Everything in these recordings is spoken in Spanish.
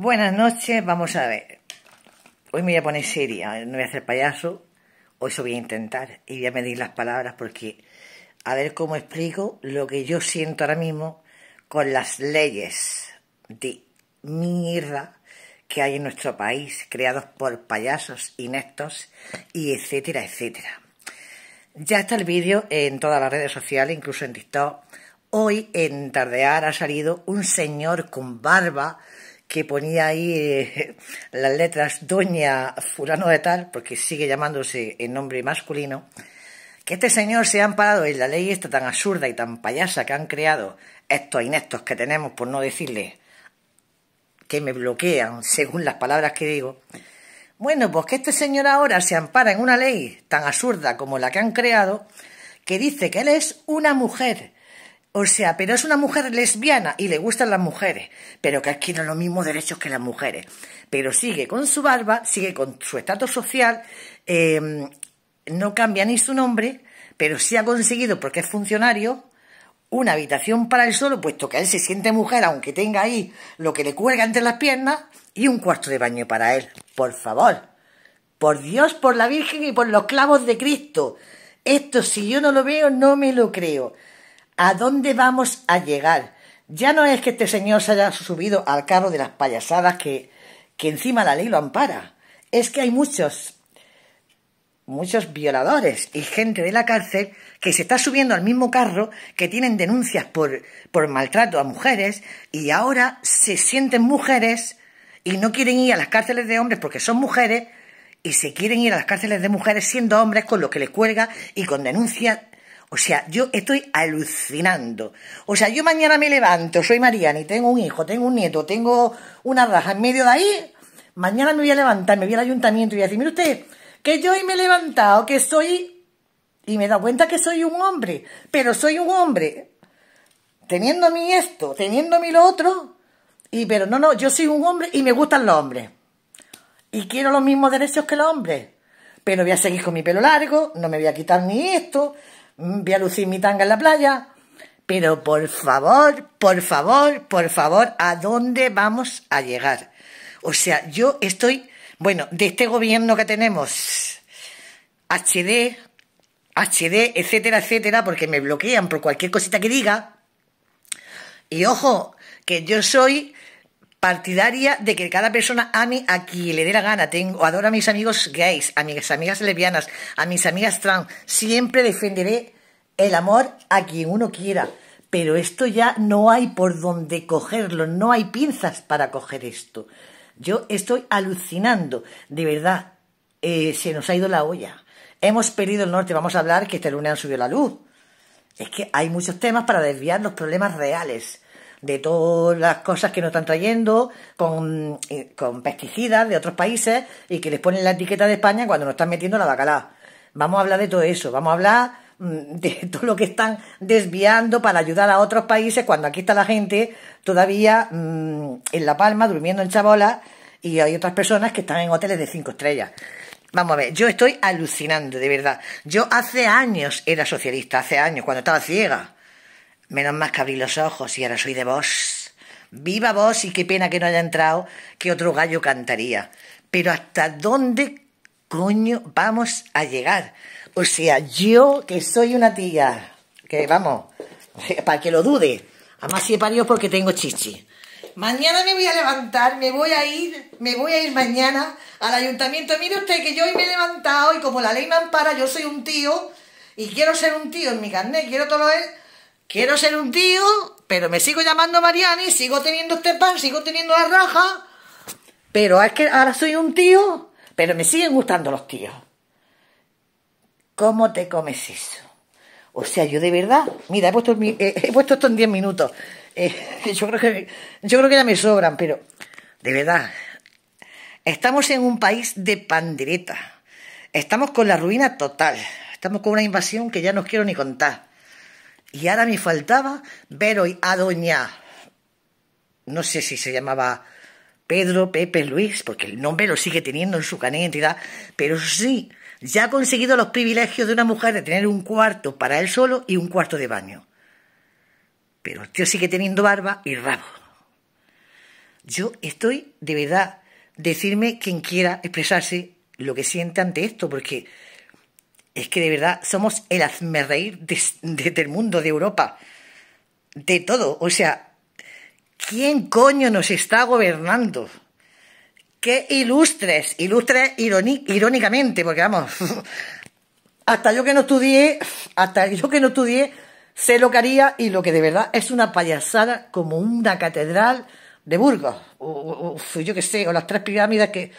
Buenas noches, vamos a ver. Hoy me voy a poner seria, no voy a hacer payaso. Hoy eso voy a intentar y voy a medir las palabras porque a ver cómo explico lo que yo siento ahora mismo con las leyes de mierda que hay en nuestro país, creados por payasos inectos, y etcétera, etcétera. Ya está el vídeo en todas las redes sociales, incluso en TikTok. Hoy en Tardear ha salido un señor con barba que ponía ahí eh, las letras Doña Fulano de Tal, porque sigue llamándose en nombre masculino, que este señor se ha amparado en la ley esta tan absurda y tan payasa que han creado estos inestos que tenemos, por no decirle que me bloquean según las palabras que digo. Bueno, pues que este señor ahora se ampara en una ley tan absurda como la que han creado, que dice que él es una mujer o sea, pero es una mujer lesbiana y le gustan las mujeres, pero que adquiere los mismos derechos que las mujeres. Pero sigue con su barba, sigue con su estatus social, em, no cambia ni su nombre, pero sí ha conseguido, porque es funcionario, una habitación para él solo, puesto que él se siente mujer, aunque tenga ahí lo que le cuelga entre las piernas, y un cuarto de baño para él. Por favor, por Dios, por la Virgen y por los clavos de Cristo. Esto si yo no lo veo, no me lo creo. ¿A dónde vamos a llegar? Ya no es que este señor se haya subido al carro de las payasadas que, que encima la ley lo ampara. Es que hay muchos, muchos violadores y gente de la cárcel que se está subiendo al mismo carro, que tienen denuncias por, por maltrato a mujeres y ahora se sienten mujeres y no quieren ir a las cárceles de hombres porque son mujeres y se quieren ir a las cárceles de mujeres siendo hombres con lo que les cuelga y con denuncias o sea, yo estoy alucinando. O sea, yo mañana me levanto, soy Mariana y tengo un hijo, tengo un nieto, tengo una raja en medio de ahí. Mañana me voy a levantar, me voy al ayuntamiento y voy a decir, mire usted, que yo hoy me he levantado, que soy... Y me he dado cuenta que soy un hombre, pero soy un hombre. Teniendo mi esto, teniendo mi lo otro. Y pero no, no, yo soy un hombre y me gustan los hombres. Y quiero los mismos derechos que los hombres. Pero voy a seguir con mi pelo largo, no me voy a quitar ni esto, voy a lucir mi tanga en la playa. Pero por favor, por favor, por favor, ¿a dónde vamos a llegar? O sea, yo estoy, bueno, de este gobierno que tenemos, HD, HD, etcétera, etcétera, porque me bloquean por cualquier cosita que diga. Y ojo, que yo soy partidaria de que cada persona ame a quien le dé la gana. Tengo, adoro a mis amigos gays, a mis amigas lesbianas, a mis amigas trans. Siempre defenderé el amor a quien uno quiera. Pero esto ya no hay por dónde cogerlo, no hay pinzas para coger esto. Yo estoy alucinando, de verdad. Eh, se nos ha ido la olla. Hemos perdido el norte, vamos a hablar que este lunes han subido la luz. Es que hay muchos temas para desviar los problemas reales de todas las cosas que nos están trayendo, con, pesticidas de otros países y que les ponen la etiqueta de España cuando nos están metiendo la bacalao. Vamos a hablar de todo eso, vamos a hablar mm, de todo lo que están desviando para ayudar a otros países cuando aquí está la gente todavía mm, en La Palma durmiendo en chabolas y hay otras personas que están en hoteles de cinco estrellas. Vamos a ver, yo estoy alucinando, de verdad. Yo hace años era socialista, hace años, cuando estaba ciega. Menos más que abrí los ojos y ahora soy de vos. Viva vos y qué pena que no haya entrado, que otro gallo cantaría. Pero ¿hasta dónde coño vamos a llegar? O sea, yo que soy una tía, que vamos, para que lo dude. Además, si he parido porque tengo chichi. Mañana me voy a levantar, me voy a ir, me voy a ir mañana al ayuntamiento. Mire usted que yo hoy me he levantado y como la ley me ampara, yo soy un tío y quiero ser un tío en mi carnet, quiero todo lo quiero ser un tío, pero me sigo llamando Mariani, sigo teniendo este pan, sigo teniendo la raja, pero es que ahora soy un tío, pero me siguen gustando los tíos. ¿Cómo te comes eso? O sea, yo de verdad, mira, he puesto, eh, eh, esto en 10 minutos. Eh, yo, creo que, yo creo que ya me sobran, pero de verdad, estamos en un país de pandereta. Estamos con la ruina total. Estamos con una invasión que ya no os quiero ni contar. Y ahora me faltaba ver hoy a doña, no sé si se llamaba Pedro, Pepe, Luis, porque el nombre lo sigue teniendo en su caneta, pero sí, ya ha conseguido los privilegios de una mujer de tener un cuarto para él solo y un cuarto de baño. Pero el tío sigue teniendo barba y rabo. Yo estoy, de verdad, decirme quien quiera expresarse lo que siente ante esto, porque es que de verdad somos el hazmerreír del mundo, de Europa, de todo. O sea, ¿quién coño nos está gobernando? ¡Qué ilustres! Ilustres irónicamente, porque vamos, hasta yo que no estudié, hasta yo que no estudié, sé lo que haría y lo que de verdad es una payasada como una catedral de Burgos, o, yo qué sé, o las tres pirámides que...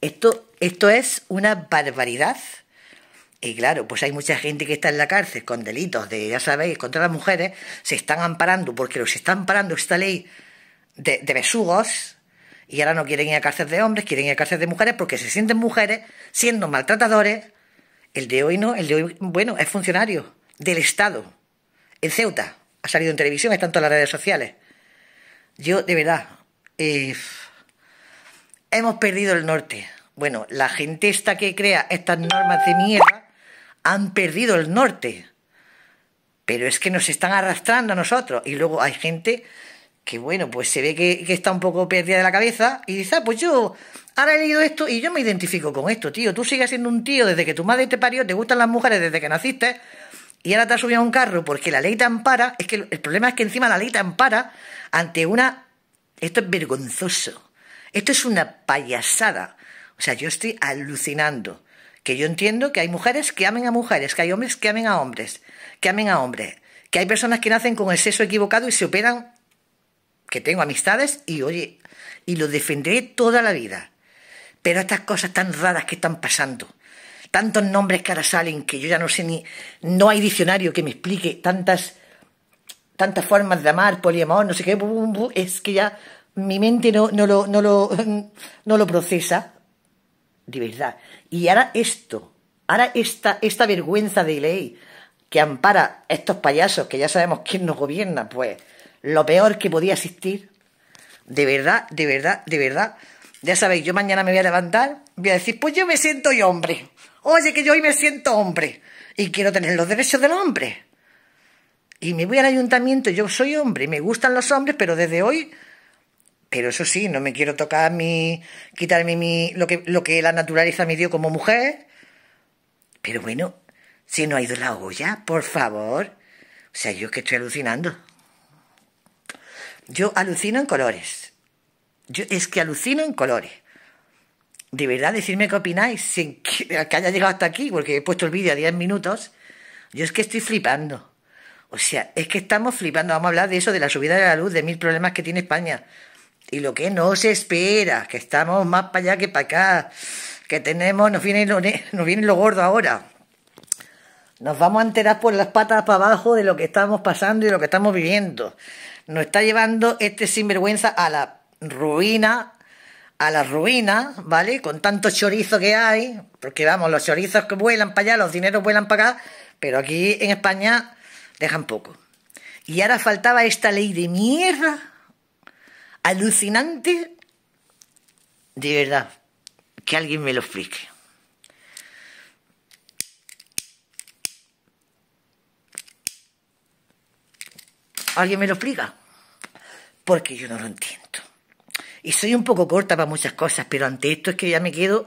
Esto, esto es una barbaridad y claro, pues hay mucha gente que está en la cárcel con delitos de, ya sabéis, contra las mujeres, se están amparando porque los están amparando esta ley de, besugos y ahora no quieren ir a cárcel de hombres, quieren ir a cárcel de mujeres porque se sienten mujeres siendo maltratadores. El de hoy no, el de hoy, bueno, es funcionario del Estado, en Ceuta, ha salido en televisión, está en todas las redes sociales. Yo, de verdad, eh, hemos perdido el norte. Bueno, la gente esta que crea estas normas de mierda han perdido el norte. Pero es que nos están arrastrando a nosotros. Y luego hay gente que, bueno, pues se ve que, está un poco perdida de la cabeza y dice, ah, pues yo ahora he leído esto y yo me identifico con esto, tío. Tú sigues siendo un tío desde que tu madre te parió, te gustan las mujeres desde que naciste y ahora te has subido a un carro porque la ley te ampara. Es que el problema es que encima la ley te ampara ante una... Esto es vergonzoso. Esto es una payasada. O sea, yo estoy alucinando que yo entiendo que hay mujeres que amen a mujeres, que hay hombres que amen a hombres, que amen a hombres, que hay personas que nacen con el sexo equivocado y se operan, que tengo amistades y oye, y lo defenderé toda la vida. Pero estas cosas tan raras que están pasando, tantos nombres que ahora salen que yo ya no sé ni, no hay diccionario que me explique tantas, tantas formas de amar, poliamor, no sé qué, es que ya mi mente no, no, lo, no, lo, no lo procesa de verdad. Y ahora esto, ahora esta, esta vergüenza de ley que ampara estos payasos que ya sabemos quién nos gobierna, pues lo peor que podía existir. De verdad, de verdad, de verdad. Ya sabéis, yo mañana me voy a levantar, voy a decir, pues yo me siento hoy hombre. Oye, que yo hoy me siento hombre. Y quiero tener los derechos del hombre. Y me voy al ayuntamiento, yo soy hombre, me gustan los hombres, pero desde hoy pero eso sí, no me quiero tocar mi. quitarme mi. lo que, lo que la naturaleza me dio como mujer. Pero bueno, si no ha ido la olla, por favor. O sea, yo es que estoy alucinando. Yo alucino en colores. Yo es que alucino en colores. De verdad, decirme qué opináis sin que, haya llegado hasta aquí, porque he puesto el vídeo a 10 minutos. Yo es que estoy flipando. O sea, es que estamos flipando. Vamos a hablar de eso, de la subida de la luz, de mil problemas que tiene España y lo que no se espera, que estamos más para allá que para acá, que tenemos, nos viene lo, nos gordo ahora. Nos vamos a enterar por las patas para abajo de lo que estamos pasando y lo que estamos viviendo. Nos está llevando este sinvergüenza a la ruina, a la ruina, ¿vale? Con tanto chorizo que hay, porque vamos, los chorizos que vuelan para allá, los dineros vuelan para acá, pero aquí en España dejan poco. Y ahora faltaba esta ley de mierda alucinante, de verdad, que alguien me lo explique. ¿Alguien me lo explica? Porque yo no lo entiendo. Y soy un poco corta para muchas cosas, pero ante esto es que ya me quedo,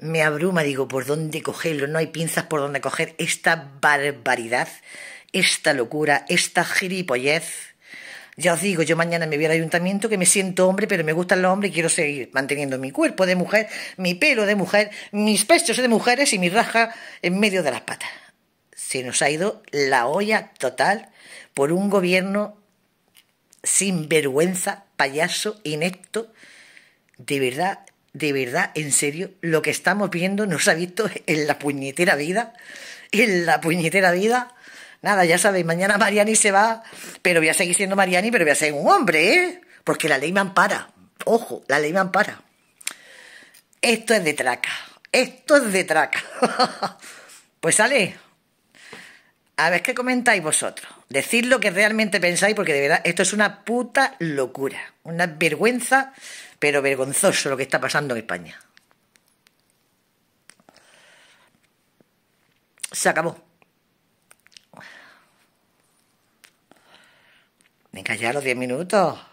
me abruma, digo, ¿por dónde cogerlo? No hay pinzas por dónde coger esta barbaridad, esta locura, esta gilipollez ya os digo, yo mañana me voy al ayuntamiento que me siento hombre, pero me gustan los hombres y quiero seguir manteniendo mi cuerpo de mujer, mi pelo de mujer, mis pechos de mujeres y mi raja en medio de las patas. Se nos ha ido la olla total por un gobierno sin vergüenza, payaso, inecto. De verdad, de verdad, en serio, lo que estamos viendo nos ha visto en la puñetera vida, en la puñetera vida. Nada, ya sabéis, mañana Mariani se va, pero voy a seguir siendo Mariani, pero voy a ser un hombre, ¿eh? Porque la ley me ampara. Ojo, la ley me ampara. Esto es de traca. Esto es de traca. pues sale. A ver qué comentáis vosotros. Decid lo que realmente pensáis, porque de verdad esto es una puta locura. Una vergüenza, pero vergonzoso lo que está pasando en España. Se acabó. ¡Me ya diez minutos.